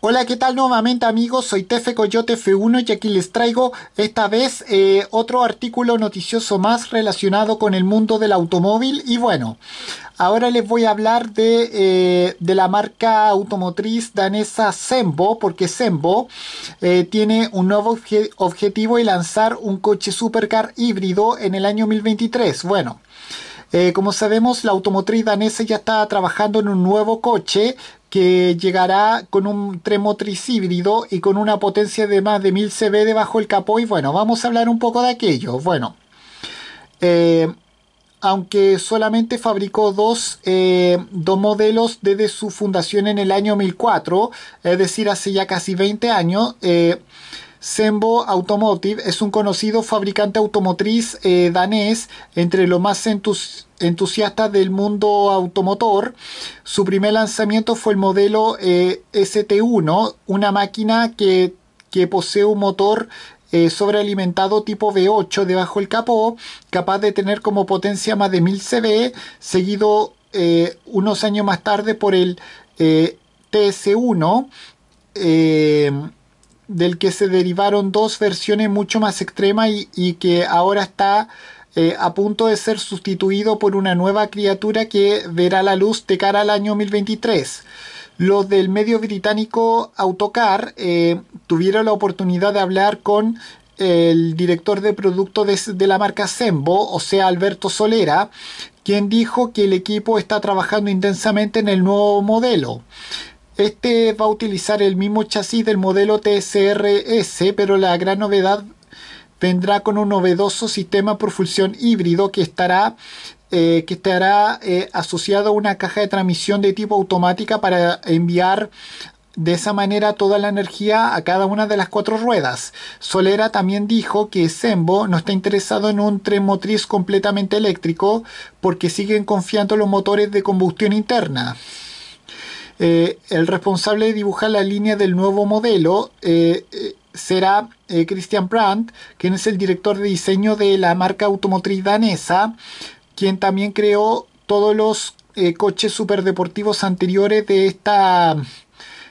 Hola, ¿qué tal nuevamente amigos? Soy Tefe Coyote F1 y aquí les traigo esta vez eh, otro artículo noticioso más relacionado con el mundo del automóvil y bueno, ahora les voy a hablar de, eh, la marca automotriz danesa Sembo porque Sembo eh, tiene un nuevo objetivo y lanzar un coche supercar híbrido en el año 2023. Bueno. como sabemos, la automotriz danesa ya está trabajando en un nuevo coche que llegará con un tremotriz híbrido y con una potencia de más de 1000 CV debajo del capó. Y bueno, vamos a hablar un poco de aquello. Bueno, eh, aunque solamente fabricó eh, dos, modelos desde su fundación en el año 1004, es decir, hace ya casi 20 años, eh, Sembo Automotive es un conocido fabricante automotriz eh, danés, entre los más entusiastas del mundo automotor. Su primer lanzamiento fue el modelo eh, ST1, una máquina que, posee un motor eh, sobrealimentado tipo V8 debajo del capó, capaz de tener como potencia más de 1000 CV, seguido unos años más tarde por el TS1 del que se derivaron dos versiones mucho más extremas y, que ahora está eh, a punto de ser sustituido por una nueva criatura que verá la luz de cara al año 2023. Los del medio británico Autocar eh, tuvieron la oportunidad de hablar con el director de producto de, de la marca Sembo, o sea, Alberto Solera, quien dijo que el equipo está trabajando intensamente en el nuevo modelo. Este va a utilizar el mismo chasis del modelo TSRS, pero la gran novedad vendrá con un novedoso sistema propulsión híbrido que estará, eh, que estará eh, asociado a una caja de transmisión de tipo automática para enviar de esa manera toda la energía a cada una de las cuatro ruedas. Solera también dijo que Sembo no está interesado en un tren motriz completamente eléctrico porque siguen confiando en los motores de combustión interna. Eh, el responsable de dibujar la línea del nuevo modelo eh, eh, será Christian Brandt, quien es el director de diseño de la marca automotriz danesa, quien también creó todos los coches superdeportivos anteriores de esta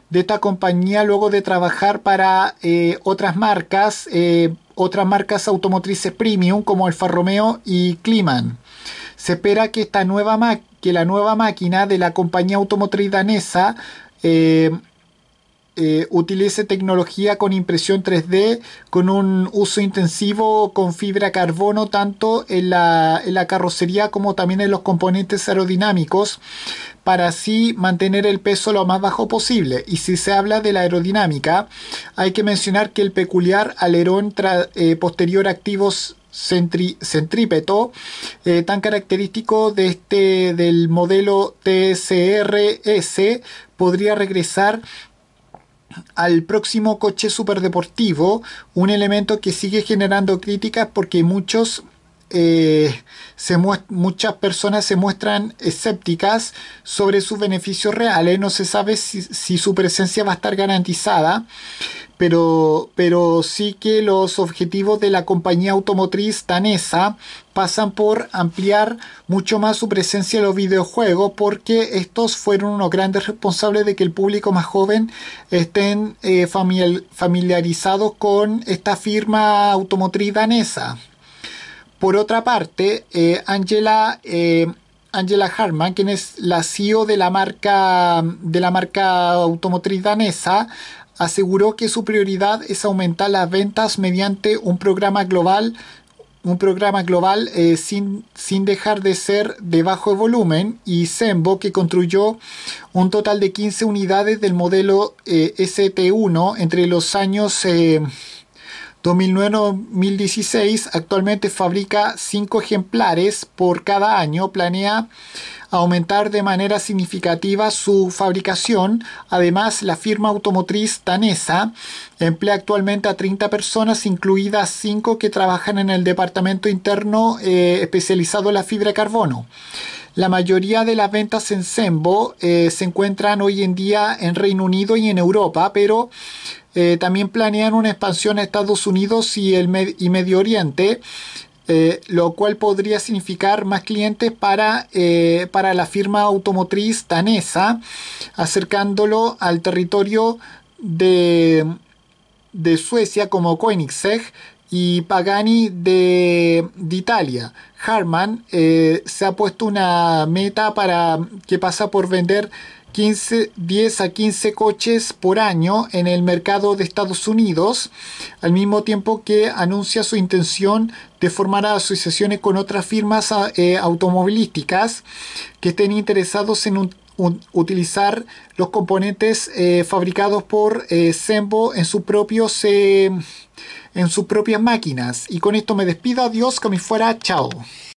de esta compañía luego de trabajar para otras marcas, otras marcas automotrices premium como Alfa Romeo y Kliman. Se espera que, esta nueva que la nueva máquina de la compañía automotriz danesa eh, eh, utilice tecnología con impresión 3D, con un uso intensivo con fibra carbono, tanto en la, carrocería como también en los componentes aerodinámicos, para así mantener el peso lo más bajo posible. Y si se habla de la aerodinámica, hay que mencionar que el peculiar alerón eh, posterior activos centrípeto eh, tan característico de este, del modelo TSRS podría regresar al próximo coche superdeportivo, un elemento que sigue generando críticas porque muchos eh, se muchas personas se muestran escépticas sobre sus beneficios reales, no se sabe si, su presencia va a estar garantizada pero, pero sí que los objetivos de la compañía automotriz danesa pasan por ampliar mucho más su presencia en los videojuegos porque estos fueron unos grandes responsables de que el público más joven estén eh, familiarizados con esta firma automotriz danesa. Por otra parte, eh, Angela, eh, Angela Harman, quien es la CEO de la marca, de la marca automotriz danesa, aseguró que su prioridad es aumentar las ventas mediante un programa global un programa global eh, sin, sin, dejar de ser de bajo volumen y Sembo que construyó un total de 15 unidades del modelo eh, ST1 entre los años 2009-2016 eh, actualmente fabrica 5 ejemplares por cada año planea aumentar de manera significativa su fabricación. Además, la firma automotriz Tanesa... emplea actualmente a 30 personas, incluidas 5 que trabajan en el departamento interno eh, especializado en la fibra de carbono. La mayoría de las ventas en Sembo eh, se encuentran hoy en día en Reino Unido y en Europa, pero eh, también planean una expansión a Estados Unidos y, el y Medio Oriente. Eh, lo cual podría significar más clientes eh, para, la firma automotriz danesa, acercándolo al territorio de, de Suecia como Koenigsegg y Pagani de, Italia. Harman eh, se ha puesto una meta para que pasa por vender 10 a 15 coches por año en el mercado de Estados Unidos, al mismo tiempo que anuncia su intención de formar asociaciones con otras firmas ah, eh, automovilísticas que estén interesados en utilizar los componentes eh, fabricados por eh, Sembo en sus en sus propias máquinas. Y con esto me despido, adiós, que me fuera, chao.